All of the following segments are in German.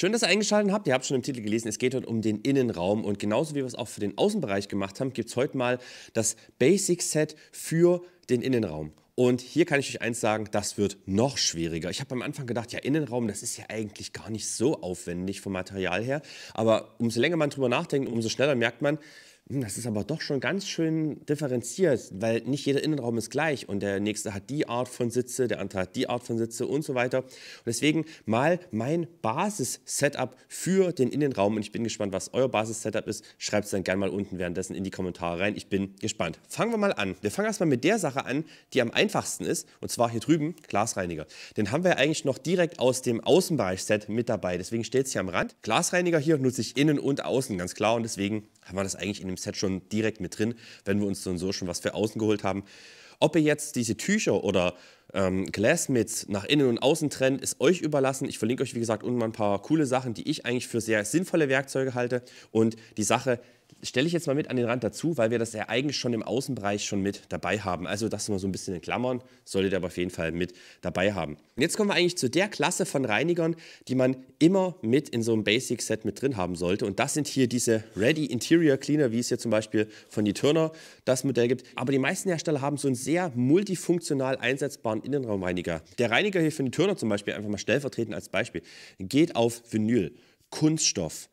Schön, dass ihr eingeschaltet habt. Ihr habt schon im Titel gelesen, es geht heute um den Innenraum. Und genauso wie wir es auch für den Außenbereich gemacht haben, gibt es heute mal das Basic-Set für den Innenraum. Und hier kann ich euch eins sagen, das wird noch schwieriger. Ich habe am Anfang gedacht, ja, Innenraum, das ist ja eigentlich gar nicht so aufwendig vom Material her. Aber umso länger man drüber nachdenkt, umso schneller merkt man, hm, das ist aber doch schon ganz schön differenziert, weil nicht jeder Innenraum ist gleich und der nächste hat die Art von Sitze, der andere hat die Art von Sitze und so weiter. Und deswegen mal mein Basis-Setup für den Innenraum und ich bin gespannt, was euer Basis-Setup ist. Schreibt es dann gerne mal unten währenddessen in die Kommentare rein. Ich bin gespannt. Fangen wir mal an. Wir fangen erstmal mit der Sache an, die am einfachsten ist und zwar hier drüben, Glasreiniger. Den haben wir eigentlich noch direkt aus dem Außenbereich-Set mit dabei. Deswegen steht es hier am Rand. Glasreiniger hier nutze ich innen und außen, ganz klar. Und deswegen haben wir das eigentlich in dem Set schon direkt mit drin, wenn wir uns so so schon was für außen geholt haben. Ob ihr jetzt diese Tücher oder ähm, Glassmiths nach innen und außen trennt, ist euch überlassen. Ich verlinke euch, wie gesagt, unten mal ein paar coole Sachen, die ich eigentlich für sehr sinnvolle Werkzeuge halte. Und die Sache stelle ich jetzt mal mit an den Rand dazu, weil wir das ja eigentlich schon im Außenbereich schon mit dabei haben. Also das mal so ein bisschen in Klammern, solltet ihr aber auf jeden Fall mit dabei haben. Und jetzt kommen wir eigentlich zu der Klasse von Reinigern, die man immer mit in so einem Basic Set mit drin haben sollte. Und das sind hier diese Ready Interior Cleaner, wie es hier zum Beispiel von die Turner das Modell gibt. Aber die meisten Hersteller haben so einen sehr multifunktional einsetzbaren haben Innenraumreiniger. Der Reiniger hier für den Turner zum Beispiel, einfach mal stellvertretend als Beispiel, geht auf Vinyl, Kunststoff,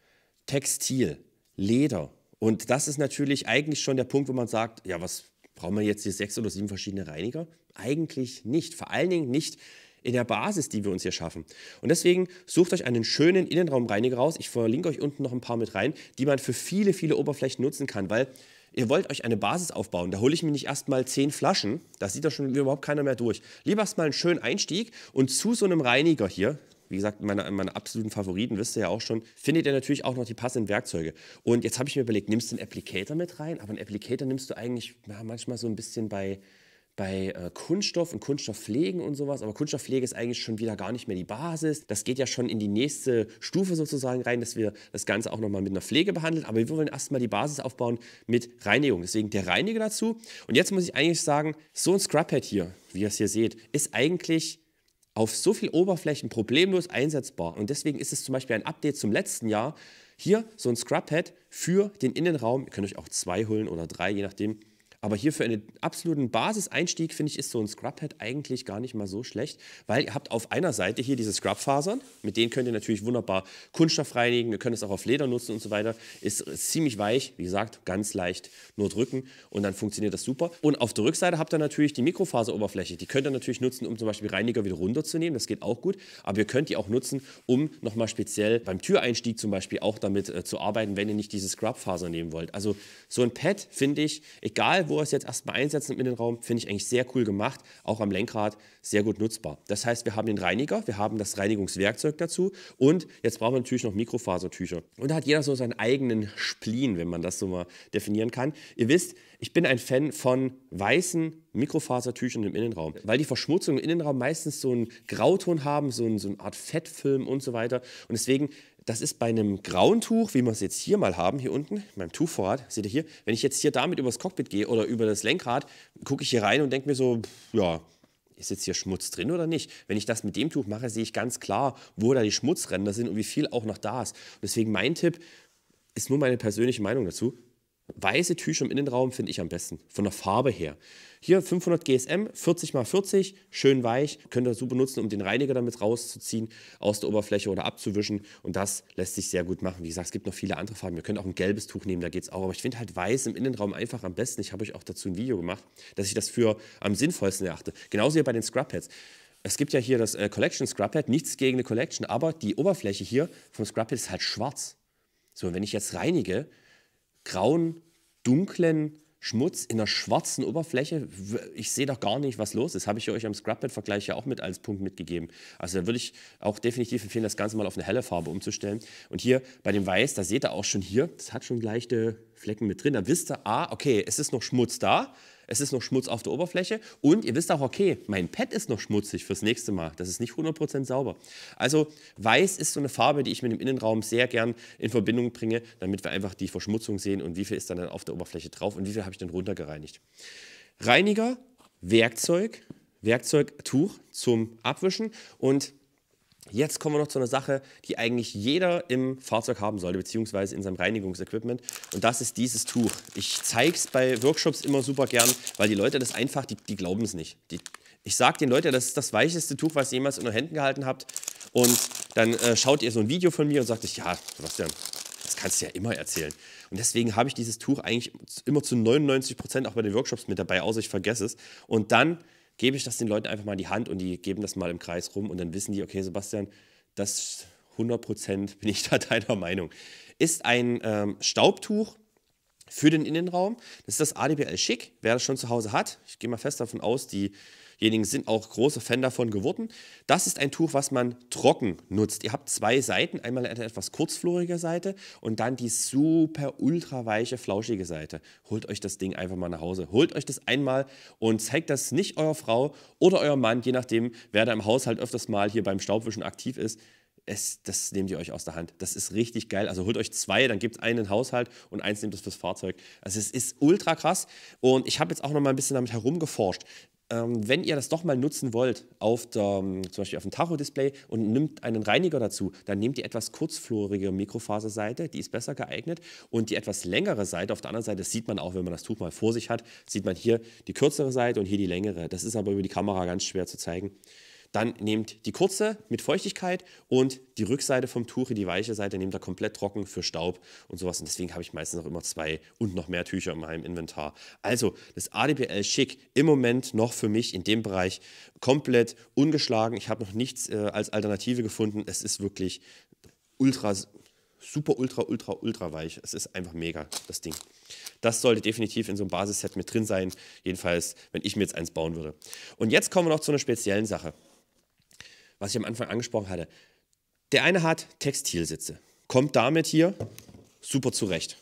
Textil, Leder. Und das ist natürlich eigentlich schon der Punkt, wo man sagt, ja, was brauchen wir jetzt hier sechs oder sieben verschiedene Reiniger? Eigentlich nicht. Vor allen Dingen nicht in der Basis, die wir uns hier schaffen. Und deswegen sucht euch einen schönen Innenraumreiniger raus. Ich verlinke euch unten noch ein paar mit rein, die man für viele, viele Oberflächen nutzen kann, weil ihr wollt euch eine Basis aufbauen, da hole ich mir nicht erstmal zehn Flaschen, das sieht doch schon überhaupt keiner mehr durch. Lieber erstmal einen schönen Einstieg und zu so einem Reiniger hier, wie gesagt, meine, meine absoluten Favoriten, wisst ihr ja auch schon, findet ihr natürlich auch noch die passenden Werkzeuge. Und jetzt habe ich mir überlegt, nimmst du einen Applicator mit rein? Aber einen Applicator nimmst du eigentlich ja, manchmal so ein bisschen bei, bei äh, Kunststoff und Kunststoffpflegen und sowas. Aber Kunststoffpflege ist eigentlich schon wieder gar nicht mehr die Basis. Das geht ja schon in die nächste Stufe sozusagen rein, dass wir das Ganze auch nochmal mit einer Pflege behandeln. Aber wir wollen erstmal die Basis aufbauen mit Reinigung. Deswegen der Reiniger dazu. Und jetzt muss ich eigentlich sagen, so ein Scrubhead hier, wie ihr es hier seht, ist eigentlich auf so viel Oberflächen problemlos einsetzbar. Und deswegen ist es zum Beispiel ein Update zum letzten Jahr. Hier so ein Scrubhead für den Innenraum. Ihr könnt euch auch zwei holen oder drei, je nachdem, aber hier für einen absoluten Basiseinstieg, finde ich, ist so ein Scrub-Pad eigentlich gar nicht mal so schlecht, weil ihr habt auf einer Seite hier diese scrub Scrubfasern, mit denen könnt ihr natürlich wunderbar Kunststoff reinigen, ihr könnt es auch auf Leder nutzen und so weiter. Ist ziemlich weich, wie gesagt, ganz leicht nur drücken und dann funktioniert das super. Und auf der Rückseite habt ihr natürlich die Mikrofaseroberfläche, die könnt ihr natürlich nutzen, um zum Beispiel Reiniger wieder runterzunehmen, das geht auch gut, aber ihr könnt die auch nutzen, um nochmal speziell beim Türeinstieg zum Beispiel auch damit äh, zu arbeiten, wenn ihr nicht diese Scrub-Faser nehmen wollt. Also so ein Pad, finde ich, egal wo Chorus jetzt erstmal einsetzen im Innenraum, finde ich eigentlich sehr cool gemacht, auch am Lenkrad sehr gut nutzbar. Das heißt, wir haben den Reiniger, wir haben das Reinigungswerkzeug dazu und jetzt brauchen wir natürlich noch Mikrofasertücher. Und da hat jeder so seinen eigenen Spleen, wenn man das so mal definieren kann. Ihr wisst, ich bin ein Fan von weißen Mikrofasertüchern im Innenraum, weil die Verschmutzung im Innenraum meistens so einen Grauton haben, so, einen, so eine Art Fettfilm und so weiter. Und deswegen das ist bei einem grauen Tuch, wie wir es jetzt hier mal haben, hier unten, meinem Tuchvorrat, seht ihr hier, wenn ich jetzt hier damit übers Cockpit gehe oder über das Lenkrad, gucke ich hier rein und denke mir so, ja, ist jetzt hier Schmutz drin oder nicht? Wenn ich das mit dem Tuch mache, sehe ich ganz klar, wo da die Schmutzränder sind und wie viel auch noch da ist. deswegen mein Tipp, ist nur meine persönliche Meinung dazu, Weiße Tücher im Innenraum finde ich am besten, von der Farbe her. Hier 500 GSM, 40 x 40, schön weich, könnt ihr so benutzen, um den Reiniger damit rauszuziehen aus der Oberfläche oder abzuwischen und das lässt sich sehr gut machen. Wie gesagt, es gibt noch viele andere Farben, ihr könnt auch ein gelbes Tuch nehmen, da geht es auch, aber ich finde halt weiß im Innenraum einfach am besten. Ich habe euch auch dazu ein Video gemacht, dass ich das für am sinnvollsten erachte. Genauso hier bei den Scrubheads. Es gibt ja hier das äh, Collection Scrubhead, nichts gegen eine Collection, aber die Oberfläche hier vom Scrubhead ist halt schwarz. So, und wenn ich jetzt reinige, grauen, dunklen Schmutz in einer schwarzen Oberfläche. Ich sehe doch gar nicht, was los ist. Habe ich euch am Scrapbed-Vergleich ja auch mit als Punkt mitgegeben. Also da würde ich auch definitiv empfehlen, das Ganze mal auf eine helle Farbe umzustellen. Und hier bei dem Weiß, da seht ihr auch schon hier, das hat schon leichte Flecken mit drin. Da wisst ihr, ah, okay, es ist noch Schmutz da, es ist noch Schmutz auf der Oberfläche und ihr wisst auch, okay, mein Pad ist noch schmutzig fürs nächste Mal. Das ist nicht 100% sauber. Also weiß ist so eine Farbe, die ich mit dem Innenraum sehr gern in Verbindung bringe, damit wir einfach die Verschmutzung sehen und wie viel ist dann auf der Oberfläche drauf und wie viel habe ich dann runtergereinigt. Reiniger, Werkzeug, Werkzeugtuch zum Abwischen und Jetzt kommen wir noch zu einer Sache, die eigentlich jeder im Fahrzeug haben sollte, beziehungsweise in seinem Reinigungsequipment. Und das ist dieses Tuch. Ich zeige es bei Workshops immer super gern, weil die Leute das einfach, die, die glauben es nicht. Die, ich sage den Leuten, das ist das weicheste Tuch, was ihr jemals in den Händen gehalten habt. Und dann äh, schaut ihr so ein Video von mir und sagt euch, ja, Sebastian, das kannst du ja immer erzählen. Und deswegen habe ich dieses Tuch eigentlich immer zu 99 Prozent auch bei den Workshops mit dabei, außer ich vergesse es. Und dann gebe ich das den Leuten einfach mal in die Hand und die geben das mal im Kreis rum und dann wissen die, okay, Sebastian, das 100% bin ich da deiner Meinung. Ist ein ähm, Staubtuch für den Innenraum. Das ist das ADBL Schick, wer das schon zu Hause hat. Ich gehe mal fest davon aus, die diejenigen sind auch große Fan davon geworden. Das ist ein Tuch, was man trocken nutzt. Ihr habt zwei Seiten, einmal eine etwas kurzflorige Seite und dann die super ultra weiche, flauschige Seite. Holt euch das Ding einfach mal nach Hause. Holt euch das einmal und zeigt das nicht eurer Frau oder eurem Mann, je nachdem, wer da im Haushalt öfters mal hier beim Staubwischen aktiv ist. Es, das nehmt ihr euch aus der Hand. Das ist richtig geil. Also holt euch zwei, dann gibt es einen in den Haushalt und eins nehmt es fürs Fahrzeug. Also es ist ultra krass. Und ich habe jetzt auch noch mal ein bisschen damit herumgeforscht ähm, wenn ihr das doch mal nutzen wollt, auf der, zum Beispiel auf dem Tacho-Display und nimmt einen Reiniger dazu, dann nehmt die etwas kurzflorige Mikrofaserseite, die ist besser geeignet. Und die etwas längere Seite, auf der anderen Seite, das sieht man auch, wenn man das Tuch mal vor sich hat, sieht man hier die kürzere Seite und hier die längere. Das ist aber über die Kamera ganz schwer zu zeigen. Dann nehmt die kurze mit Feuchtigkeit und die Rückseite vom Tuche, die weiche Seite, nehmt ihr komplett trocken für Staub und sowas. Und deswegen habe ich meistens auch immer zwei und noch mehr Tücher in meinem Inventar. Also das ADBL Schick im Moment noch für mich in dem Bereich komplett ungeschlagen. Ich habe noch nichts äh, als Alternative gefunden. Es ist wirklich ultra super, ultra, ultra, ultra weich. Es ist einfach mega, das Ding. Das sollte definitiv in so einem Basisset mit drin sein. Jedenfalls, wenn ich mir jetzt eins bauen würde. Und jetzt kommen wir noch zu einer speziellen Sache was ich am Anfang angesprochen hatte. Der eine hat Textilsitze, kommt damit hier super zurecht.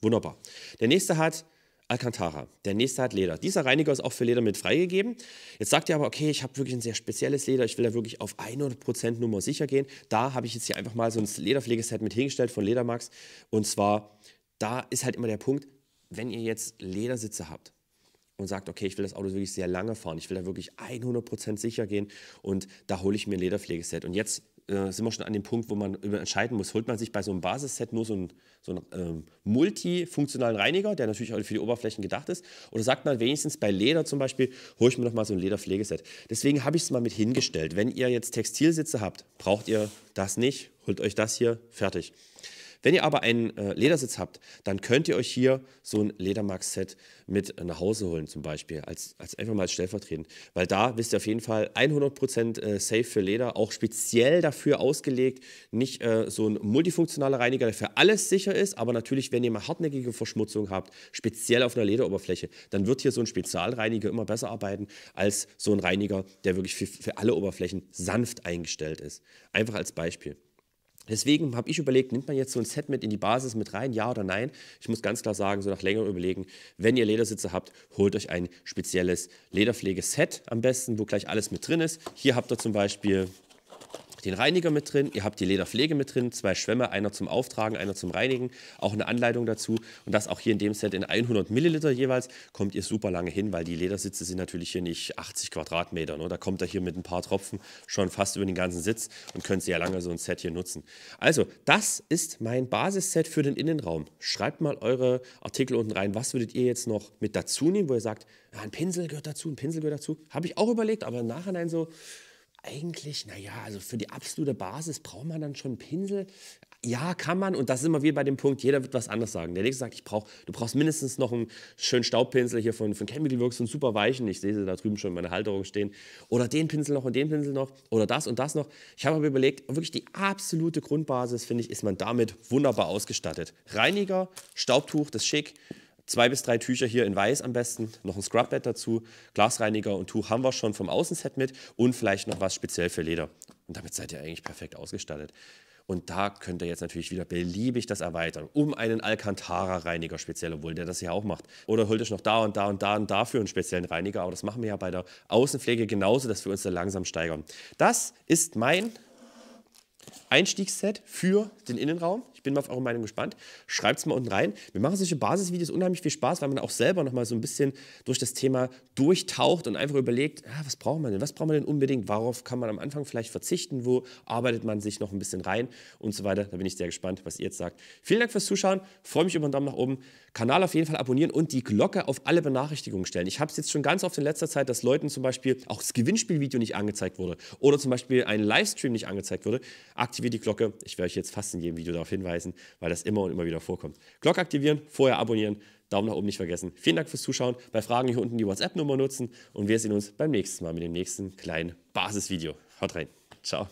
Wunderbar. Der nächste hat Alcantara. Der nächste hat Leder. Dieser Reiniger ist auch für Leder mit freigegeben. Jetzt sagt ihr aber, okay, ich habe wirklich ein sehr spezielles Leder, ich will da wirklich auf 100% Nummer sicher gehen. Da habe ich jetzt hier einfach mal so ein Lederpflegeset mit hingestellt von Ledermax. Und zwar, da ist halt immer der Punkt, wenn ihr jetzt Ledersitze habt, und sagt, okay, ich will das Auto wirklich sehr lange fahren, ich will da wirklich 100% sicher gehen und da hole ich mir ein Lederpflegeset. Und jetzt äh, sind wir schon an dem Punkt, wo man entscheiden muss, holt man sich bei so einem Basisset nur so einen, so einen ähm, multifunktionalen Reiniger, der natürlich auch für die Oberflächen gedacht ist, oder sagt man wenigstens bei Leder zum Beispiel, hole ich mir noch mal so ein Lederpflegeset. Deswegen habe ich es mal mit hingestellt. Wenn ihr jetzt Textilsitze habt, braucht ihr das nicht, holt euch das hier, fertig. Wenn ihr aber einen äh, Ledersitz habt, dann könnt ihr euch hier so ein Ledermax-Set mit äh, nach Hause holen, zum Beispiel, als, als einfach mal als stellvertretend. Weil da wisst ihr auf jeden Fall 100% äh, safe für Leder, auch speziell dafür ausgelegt, nicht äh, so ein multifunktionaler Reiniger, der für alles sicher ist, aber natürlich, wenn ihr mal hartnäckige Verschmutzung habt, speziell auf einer Lederoberfläche, dann wird hier so ein Spezialreiniger immer besser arbeiten als so ein Reiniger, der wirklich für, für alle Oberflächen sanft eingestellt ist. Einfach als Beispiel. Deswegen habe ich überlegt, nimmt man jetzt so ein Set mit in die Basis mit rein, ja oder nein? Ich muss ganz klar sagen, so nach längerem Überlegen, wenn ihr Ledersitze habt, holt euch ein spezielles Lederpflegeset am besten, wo gleich alles mit drin ist. Hier habt ihr zum Beispiel den Reiniger mit drin, ihr habt die Lederpflege mit drin, zwei Schwämme, einer zum Auftragen, einer zum Reinigen, auch eine Anleitung dazu und das auch hier in dem Set in 100 Milliliter jeweils, kommt ihr super lange hin, weil die Ledersitze sind natürlich hier nicht 80 Quadratmeter, ne? da kommt ihr hier mit ein paar Tropfen schon fast über den ganzen Sitz und könnt sehr lange so ein Set hier nutzen. Also das ist mein Basisset für den Innenraum. Schreibt mal eure Artikel unten rein, was würdet ihr jetzt noch mit dazu nehmen, wo ihr sagt, ja, ah, ein Pinsel gehört dazu, ein Pinsel gehört dazu. Habe ich auch überlegt, aber im Nachhinein so, eigentlich, naja, also für die absolute Basis braucht man dann schon einen Pinsel. Ja, kann man. Und das ist immer wieder bei dem Punkt, jeder wird was anderes sagen. Der nächste sagt, ich brauch, du brauchst mindestens noch einen schönen Staubpinsel hier von, von Chemical Works und super weichen. Ich sehe sie da drüben schon in meiner Halterung stehen. Oder den Pinsel noch und den Pinsel noch. Oder das und das noch. Ich habe aber überlegt, wirklich die absolute Grundbasis, finde ich, ist man damit wunderbar ausgestattet. Reiniger, Staubtuch, das ist schick. Zwei bis drei Tücher hier in weiß am besten, noch ein Scrubbed dazu, Glasreiniger und Tuch haben wir schon vom Außenset mit und vielleicht noch was speziell für Leder. Und damit seid ihr eigentlich perfekt ausgestattet. Und da könnt ihr jetzt natürlich wieder beliebig das erweitern, um einen Alcantara-Reiniger speziell, obwohl der das ja auch macht. Oder holt euch noch da und da und da und dafür einen speziellen Reiniger, aber das machen wir ja bei der Außenpflege genauso, dass wir uns da langsam steigern. Das ist mein Einstiegsset für den Innenraum bin mal auf eure Meinung gespannt. Schreibt es mal unten rein. Wir machen solche Basisvideos unheimlich viel Spaß, weil man auch selber nochmal so ein bisschen durch das Thema durchtaucht und einfach überlegt, ah, was braucht man denn? Was braucht man denn unbedingt? Worauf kann man am Anfang vielleicht verzichten? Wo arbeitet man sich noch ein bisschen rein und so weiter? Da bin ich sehr gespannt, was ihr jetzt sagt. Vielen Dank fürs Zuschauen. Freue mich über einen Daumen nach oben. Kanal auf jeden Fall abonnieren und die Glocke auf alle Benachrichtigungen stellen. Ich habe es jetzt schon ganz oft in letzter Zeit, dass Leuten zum Beispiel auch das Gewinnspielvideo nicht angezeigt wurde oder zum Beispiel ein Livestream nicht angezeigt wurde. Aktiviert die Glocke. Ich werde euch jetzt fast in jedem Video darauf hinweisen heißen, weil das immer und immer wieder vorkommt. Glocke aktivieren, vorher abonnieren, Daumen nach oben nicht vergessen. Vielen Dank fürs Zuschauen. Bei Fragen hier unten die WhatsApp-Nummer nutzen und wir sehen uns beim nächsten Mal mit dem nächsten kleinen Basisvideo. Haut rein. Ciao.